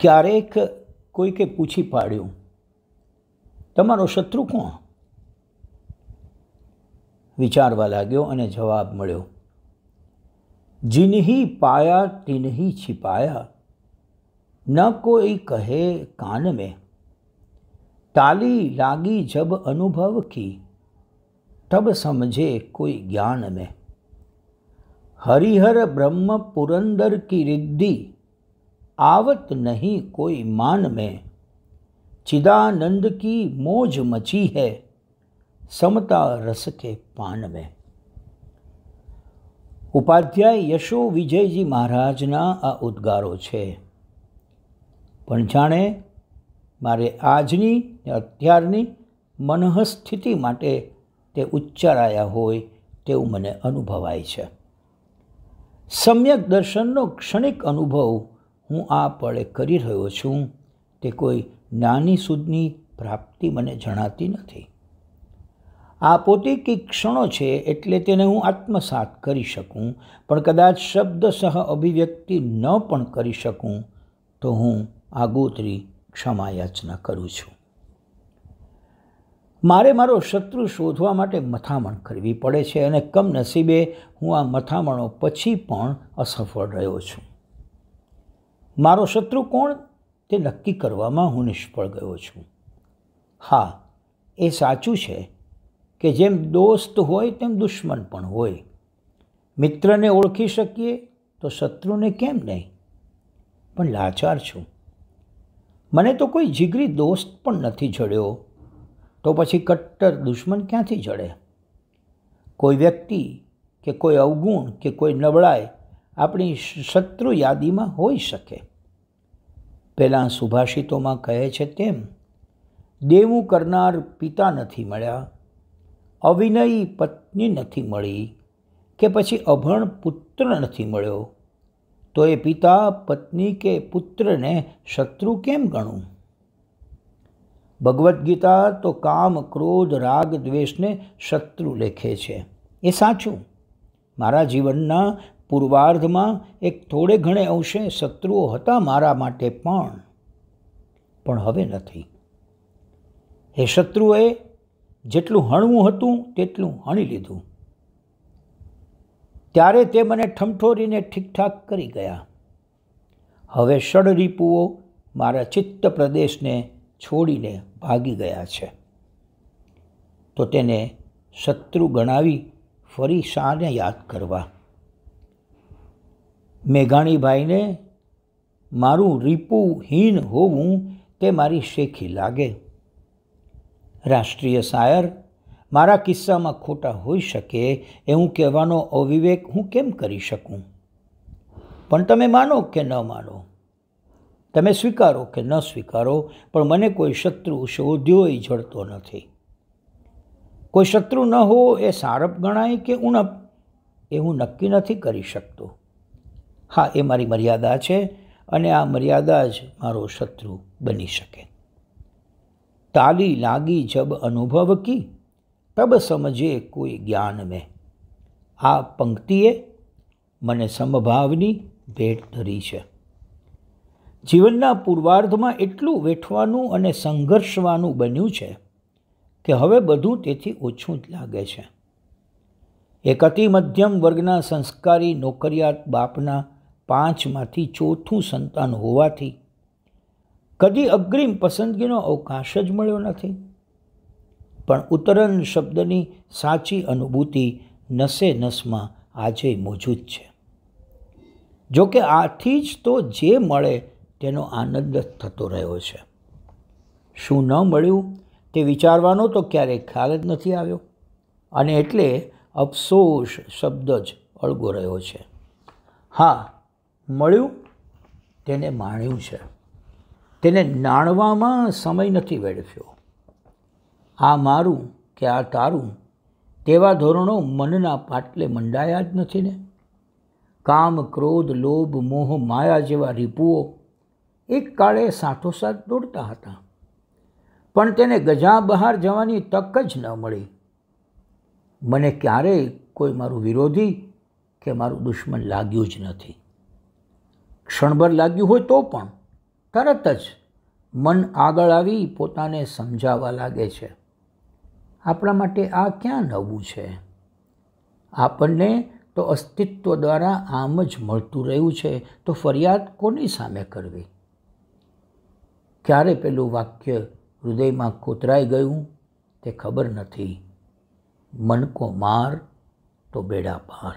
ક્યારેક કોઈકે પૂછી પાડ્યું તમારો શત્રુ કોણ વિચારવા લાગ્યો અને જવાબ મળ્યો જિનહી પાયા તિનહી છિપાયા ન કોઈ કહે કાન મેં તાલી લાગી જબ અનુભવ કી તબ સમજે કોઈ જ્ઞાન મેં હરિહર બ્રહ્મ પુરંદર કી રિદ્ધિ આવત નહીં કોઈ માન મેં ચિદાનંદ કી મોજ મચી હૈ સમતા રસ કે પાન મેં ઉપાધ્યાય યશો વિજયજી મહારાજના આ ઉદ્ગારો છે પણ જાણે મારે આજની અત્યારની મનઃસ્થિતિ માટે તે ઉચ્ચારાયા હોય તેવું મને અનુભવાય છે સમ્યક દર્શનનો ક્ષણિક અનુભવ હું આ પળે કરી રહ્યો છું તે કોઈ નાની સુદની પ્રાપ્તિ મને જણાતી નથી આ પોતે કંઈક ક્ષણો છે એટલે તેને હું આત્મસાત કરી શકું પણ કદાચ શબ્દ સહ અભિવ્યક્તિ ન પણ કરી શકું તો હું આગોતરી ક્ષમા યાચના કરું છું મારે મારો શત્રુ શોધવા માટે મથામણ કરવી પડે છે અને કમનસીબે હું આ મથામણો પછી પણ અસફળ રહ્યો છું મારો શત્રુ કોણ તે નક્કી કરવામાં હું નિષ્ફળ ગયો છું હા એ સાચું છે કે જેમ દોસ્ત હોય તેમ દુશ્મન પણ હોય મિત્રને ઓળખી શકીએ તો શત્રુને કેમ નહીં પણ લાચાર છું મને તો કોઈ જીગરી દોસ્ત પણ નથી જડ્યો તો પછી કટ્ટર દુશ્મન ક્યાંથી જડે કોઈ વ્યક્તિ કે કોઈ અવગુણ કે કોઈ નબળાઈ આપણી શત્રુ યાદીમાં હોઈ શકે પહેલાં સુભાષિતોમાં કહે છે તેમ દેવું કરનાર પિતા નથી મળ્યા અવિનયી પત્ની નથી મળી કે પછી અભણ પુત્ર નથી મળ્યો તો એ પિતા પત્ની કે પુત્રને શત્રુ કેમ ગણું ભગવદ્ ગીતા તો કામ ક્રોધ રાગ દ્વેષને શત્રુ લેખે છે એ સાચું મારા જીવનના પૂર્વાર્ધમાં એક થોડે ઘણે અંશે શત્રુઓ હતા મારા માટે પણ પણ હવે નથી એ શત્રુએ જેટલું હણવું હતું તેટલું હણી લીધું ત્યારે તે મને ઠમઠોરીને ઠીકઠાક કરી ગયા હવે ષડરીપુઓ મારા ચિત્ત પ્રદેશને છોડીને ભાગી ગયા છે તો તેને શત્રુ ગણાવી ફરી શાને યાદ કરવા મેઘાણીભાઈને મારું રીપુહીન હોવું તે મારી શેખી લાગે રાષ્ટ્રીય શાયર મારા કિસ્સામાં ખોટા હોઈ શકે એવું કહેવાનો અવિવેક હું કેમ કરી શકું પણ તમે માનો કે ન માનો તમે સ્વીકારો કે ન સ્વીકારો પણ મને કોઈ શત્રુ શોધ્યો એ જડતો નથી કોઈ શત્રુ ન હોવો એ સારપ ગણાય કે ઉણપ એ હું નક્કી નથી કરી શકતો હા એ મારી મર્યાદા છે અને આ મર્યાદા જ મારો શત્રુ બની શકે તાલી લાગી જબ અનુભવ કી તબ સમજે કોઈ જ્ઞાન મેં આ પંક્તિએ મને સમભાવની ભેટ ધરી છે જીવનના પૂર્વાર્ધમાં એટલું વેઠવાનું અને સંઘર્ષવાનું બન્યું છે કે હવે બધું તેથી ઓછું જ લાગે છે એક અતિ મધ્યમ વર્ગના સંસ્કારી નોકરિયાત બાપના પાંચમાંથી ચોથું સંતાન હોવાથી કદી અગ્રિમ પસંદગીનો અવકાશ જ મળ્યો નથી પણ ઉત્તરણ શબ્દની સાચી અનુભૂતિ નસે નસમાં આજે મોજૂદ છે જોકે આથી જ તો જે મળે તેનો આનંદ જ થતો રહ્યો છે શું ન મળ્યું તે વિચારવાનો તો ક્યારેય ખ્યાલ જ નથી આવ્યો અને એટલે અફસોસ શબ્દ જ અળગો રહ્યો છે હા મળ્યું તેને માણ્યું છે તેને નાણવામાં સમય નથી વેડફ્યો આ મારું કે આ તારું તેવા ધોરણો મનના પાટલે મંડાયા જ નથી ને કામ ક્રોધ લોભ મોહ માયા જેવા રીપુઓ એક કાળે સાથોસાથ દોડતા હતા પણ તેને ગજા બહાર જવાની તક જ ન મળી મને ક્યારેય કોઈ મારું વિરોધી કે મારું દુશ્મન લાગ્યું જ નથી ક્ષણભર લાગ્યું હોય તો પણ તરત જ મન આગળ આવી પોતાને સમજાવવા લાગે છે આપણા માટે આ ક્યાં નવું છે આપણને તો અસ્તિત્વ દ્વારા આમ જ મળતું રહ્યું છે તો ફરિયાદ કોની સામે કરવી ક્યારે પેલું વાક્ય હૃદયમાં કોતરાઈ ગયું તે ખબર નથી મનકો માર તો બેડા પાર